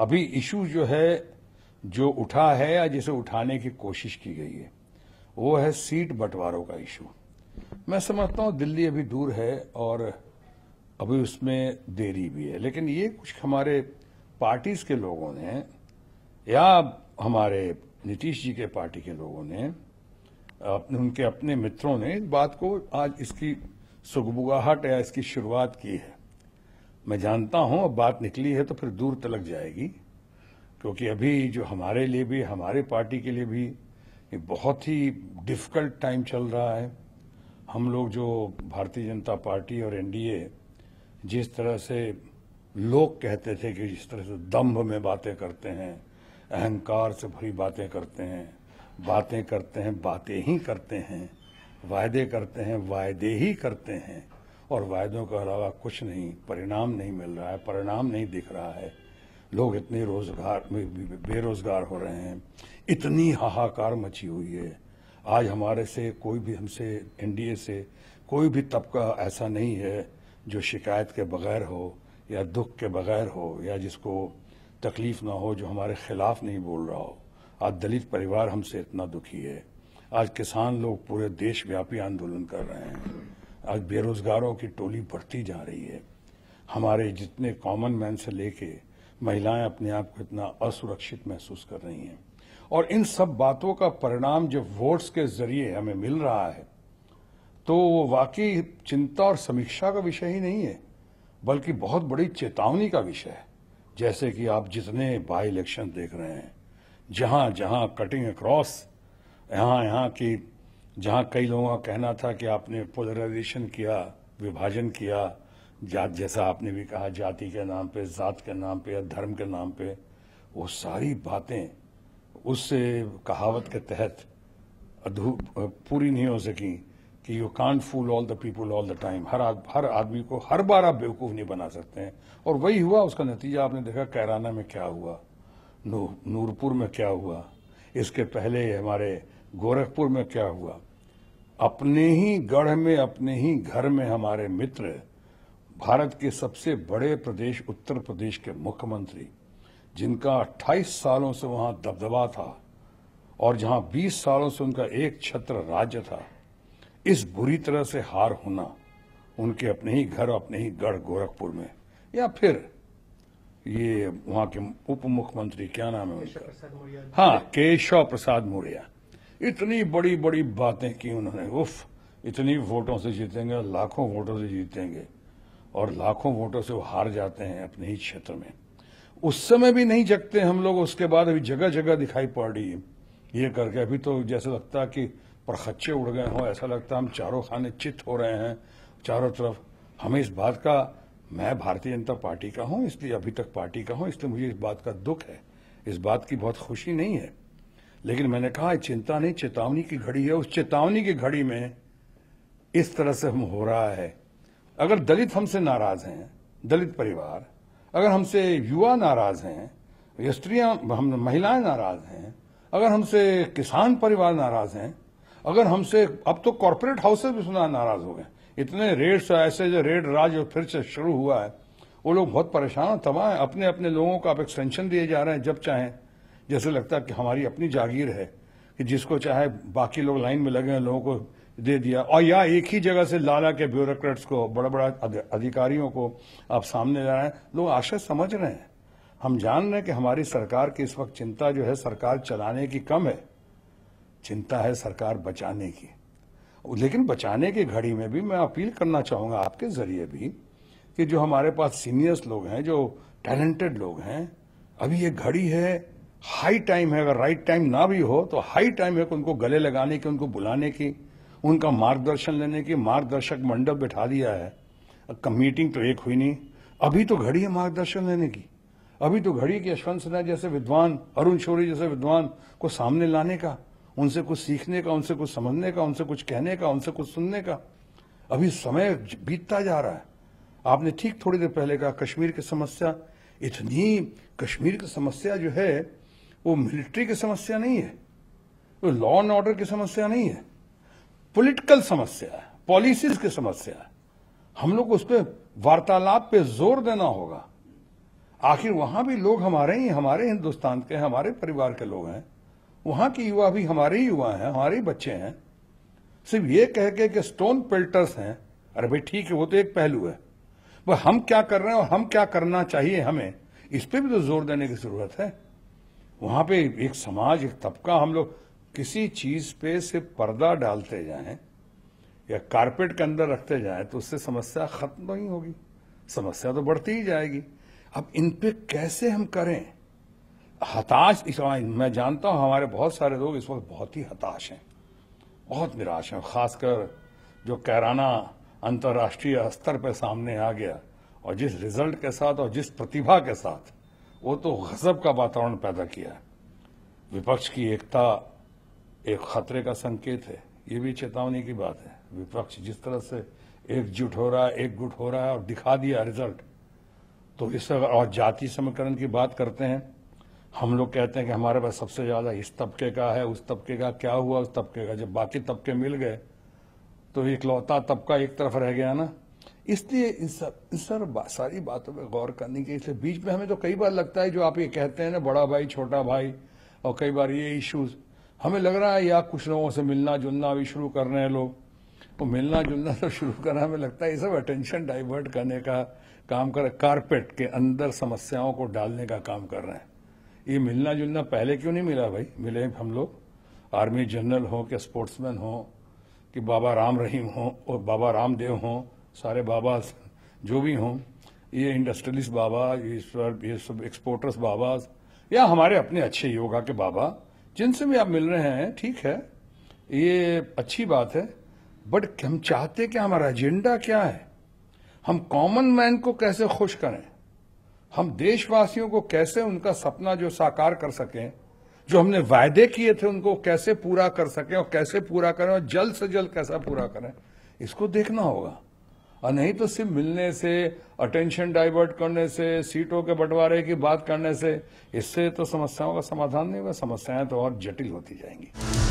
अभी इशू जो है जो उठा है या जिसे उठाने की कोशिश की गई है वो है सीट बंटवारों का इशू मैं समझता हूं दिल्ली अभी दूर है और अभी उसमें देरी भी है लेकिन ये कुछ हमारे पार्टीज के लोगों ने या हमारे नीतीश जी के पार्टी के लोगों ने अपने उनके अपने मित्रों ने इस बात को आज इसकी सुगबुगाहट या इसकी शुरुआत की है मैं जानता हूं अब बात निकली है तो फिर दूर तलक जाएगी क्योंकि अभी जो हमारे लिए भी हमारे पार्टी के लिए भी ये बहुत ही डिफिकल्ट टाइम चल रहा है हम लोग जो भारतीय जनता पार्टी और एनडीए जिस तरह से लोग कहते थे कि जिस तरह से दम्भ में बातें करते हैं अहंकार से भरी बातें करते हैं बातें करते हैं बातें ही करते हैं वायदे करते हैं वायदे ही करते हैं और वायदों के अलावा कुछ नहीं परिणाम नहीं मिल रहा है परिणाम नहीं दिख रहा है लोग इतने रोजगार बेरोजगार हो रहे हैं इतनी हाहाकार मची हुई है आज हमारे से कोई भी हमसे एनडीए से कोई भी तबका ऐसा नहीं है जो शिकायत के बगैर हो या दुख के बगैर हो या जिसको तकलीफ ना हो जो हमारे खिलाफ नहीं बोल रहा हो आज दलित परिवार हमसे इतना दुखी है आज किसान लोग पूरे देशव्यापी आंदोलन कर रहे हैं आज बेरोजगारों की टोली बढ़ती जा रही है हमारे जितने कॉमन मैन से लेके महिलाएं अपने आप को इतना असुरक्षित महसूस कर रही हैं और इन सब बातों का परिणाम जब वोट्स के जरिए हमें मिल रहा है तो वो वाकई चिंता और समीक्षा का विषय ही नहीं है बल्कि बहुत बड़ी चेतावनी का विषय है जैसे कि आप जितने बाई इलेक्शन देख रहे हैं जहां जहां कटिंग अक्रॉस यहां यहां की जहां कई लोगों का कहना था कि आपने पोलराइजेशन किया विभाजन किया जात जैसा आपने भी कहा जाति के नाम पे जात के नाम पे या धर्म के नाम पे वो सारी बातें उस कहावत के तहत अधू पूरी नहीं हो सकी कि you can't fool all the people all the time हर आद, हर आदमी को हर बार आप बेवकूफ़ नहीं बना सकते हैं और वही हुआ उसका नतीजा आपने देखा कैराना में क्या हुआ नू, नूरपुर में क्या हुआ इसके पहले हमारे गोरखपुर में क्या हुआ अपने ही गढ़ में अपने ही घर में हमारे मित्र भारत के सबसे बड़े प्रदेश उत्तर प्रदेश के मुख्यमंत्री जिनका 28 सालों से वहां दबदबा था और जहां 20 सालों से उनका एक छत्र राज्य था इस बुरी तरह से हार होना उनके अपने ही घर अपने ही गढ़ गोरखपुर में या फिर ये वहां के उप मुख्यमंत्री क्या नाम है उनका हाँ केशव प्रसाद मौर्या इतनी बड़ी बड़ी बातें की उन्होंने उफ इतनी वोटों से जीतेंगे लाखों वोटों से जीतेंगे और लाखों वोटों से वो हार जाते हैं अपने ही क्षेत्र में उस समय भी नहीं जगते हम लोग उसके बाद अभी जगह जगह दिखाई पड़ रही है ये करके अभी तो जैसे लगता है कि प्रखच्चे उड़ गए हों ऐसा लगता है हम चारों खाने चित हो रहे हैं चारों तरफ हमें इस बात का मैं भारतीय जनता पार्टी का हूं इसलिए अभी तक पार्टी का हूं इसलिए मुझे इस बात का दुख है इस बात की बहुत खुशी नहीं है लेकिन मैंने कहा चिंता नहीं चेतावनी की घड़ी है उस चेतावनी की घड़ी में इस तरह से हम हो रहा है अगर दलित हमसे नाराज हैं दलित परिवार अगर हमसे युवा नाराज हैं स्त्रियां हम महिलाएं नाराज हैं अगर हमसे किसान परिवार नाराज हैं अगर हमसे अब तो कॉरपोरेट हाउसेज भी सुना नाराज हो गए इतने रेड ऐसे जो रेड राज और फिर से शुरू हुआ है वो लोग बहुत परेशान तबाह अपने अपने लोगों को आप एक्सटेंशन दिए जा रहे हैं जब चाहें जैसे लगता है कि हमारी अपनी जागीर है कि जिसको चाहे बाकी लोग लाइन में लगे हैं लोगों को दे दिया और या एक ही जगह से लाला के ब्यूरोक्रेट्स को बड़ा बड़ा अधिकारियों को आप सामने ला रहे हैं लोग आशय समझ रहे हैं हम जान रहे हैं कि हमारी सरकार की इस वक्त चिंता जो है सरकार चलाने की कम है चिंता है सरकार बचाने की लेकिन बचाने की घड़ी में भी मैं अपील करना चाहूंगा आपके ज़रिए भी कि जो हमारे पास सीनियर्स लोग हैं जो टैलेंटेड लोग हैं अभी ये घड़ी है हाई टाइम है अगर राइट टाइम ना भी हो तो हाई टाइम है कि उनको गले लगाने की उनको बुलाने की उनका मार्गदर्शन लेने की मार्गदर्शक मंडप बैठा दिया है मीटिंग तो एक हुई नहीं अभी तो घड़ी है मार्गदर्शन लेने की अभी तो घड़ी की यशवंत सिन्हा जैसे विद्वान अरुण शौरी जैसे विद्वान को सामने लाने का उनसे कुछ सीखने का उनसे कुछ समझने का उनसे कुछ कहने का उनसे कुछ सुनने का अभी समय बीतता जा रहा है आपने ठीक थोड़ी देर पहले कहा कश्मीर की समस्या इतनी कश्मीर की समस्या जो है वो मिलिट्री की समस्या नहीं है वो लॉ एंड ऑर्डर की समस्या नहीं है पॉलिटिकल समस्या है पॉलिसीज की समस्या है हम लोग उस पर वार्तालाप पे जोर देना होगा आखिर वहां भी लोग हमारे ही हमारे हिंदुस्तान के हमारे परिवार के लोग हैं वहां के युवा भी हमारे ही युवा हैं हमारे ही बच्चे हैं सिर्फ ये कह के कि स्टोन पेल्टर्स हैं अरे भाई ठीक है वो तो एक पहलू है वह हम क्या कर रहे हैं और हम क्या करना चाहिए हमें इस पर भी तो जोर देने की जरूरत है वहां पे एक समाज एक तबका हम लोग किसी चीज पे से पर्दा डालते जाएं या कारपेट के अंदर रखते जाएं तो उससे समस्या खत्म नहीं होगी समस्या तो बढ़ती ही जाएगी अब इन पे कैसे हम करें हताश इस मैं जानता हूं हमारे बहुत सारे लोग इस वक्त बहुत ही हताश हैं बहुत निराश हैं खासकर जो कैराना अंतर्राष्ट्रीय स्तर पर सामने आ गया और जिस रिजल्ट के साथ और जिस प्रतिभा के साथ वो तो गजब का वातावरण पैदा किया विपक्ष की एकता एक खतरे का संकेत है ये भी चेतावनी की बात है विपक्ष जिस तरह से एकजुट हो रहा है एक गुट हो रहा है और दिखा दिया रिजल्ट तो इस और जाति समीकरण की बात करते हैं हम लोग कहते हैं कि हमारे पास सबसे ज़्यादा इस तबके का है उस तबके का क्या हुआ उस तबके का जब बाकी तबके मिल गए तो इकलौता तबका एक तरफ रह गया ना इसलिए इन सब इन सब बा, सारी बातों पर गौर करने के इसलिए बीच में हमें तो कई बार लगता है जो आप ये कहते हैं ना बड़ा भाई छोटा भाई और कई बार ये इश्यूज हमें लग रहा है यार कुछ लोगों से मिलना जुलना भी शुरू कर रहे हैं लोग तो मिलना जुलना तो शुरू करना हमें लगता है ये सब अटेंशन डाइवर्ट करने का काम कर कारपेट के अंदर समस्याओं को डालने का काम कर रहे हैं ये मिलना जुलना पहले क्यों नहीं मिला भाई मिले हम लोग आर्मी जनरल हो के स्पोर्ट्समैन हो कि बाबा राम रहीम हो और बाबा रामदेव हों सारे बाबा जो भी हों ये इंडस्ट्रियलिस्ट बाबा ये सब ये सब एक्सपोर्टर्स बाबाज या हमारे अपने अच्छे योगा के बाबा जिनसे भी आप मिल रहे हैं ठीक है ये अच्छी बात है बट हम चाहते कि हमारा एजेंडा क्या है हम कॉमन मैन को कैसे खुश करें हम देशवासियों को कैसे उनका सपना जो साकार कर सकें जो हमने वायदे किए थे उनको कैसे पूरा कर सकें और कैसे पूरा करें और जल्द से जल्द कैसा पूरा करें इसको देखना होगा और नहीं तो सिर्फ मिलने से अटेंशन डाइवर्ट करने से सीटों के बंटवारे की बात करने से इससे तो समस्याओं का समाधान नहीं होगा समस्याएं तो और जटिल होती जाएंगी